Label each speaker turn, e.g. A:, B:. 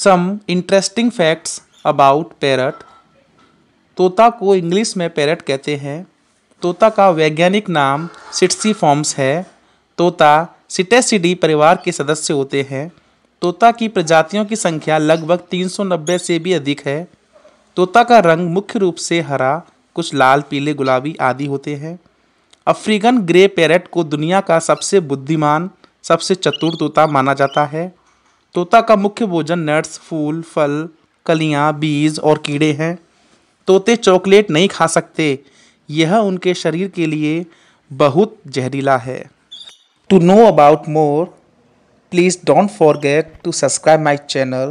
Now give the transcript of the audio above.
A: some interesting facts about parrot तोता को English में पैरट कहते हैं तोता का वैज्ञानिक नाम सिटसी फॉर्म्स है तोता सिटेसिडी परिवार के सदस्य होते हैं तोता की प्रजातियों की संख्या लगभग 390 से भी अधिक है तोता का रंग मुख्य रूप से हरा कुछ लाल पीले गुलाबी आदि होते हैं अफ्रीकन ग्रे पैरट को दुनिया का सबसे बुद्धिमान सबसे चतुर तोता माना जाता है तोता का मुख्य भोजन नट्स फूल फल कलियाँ बीज और कीड़े हैं तोते चॉकलेट नहीं खा सकते यह उनके शरीर के लिए बहुत जहरीला है to know about more please don't forget to subscribe my channel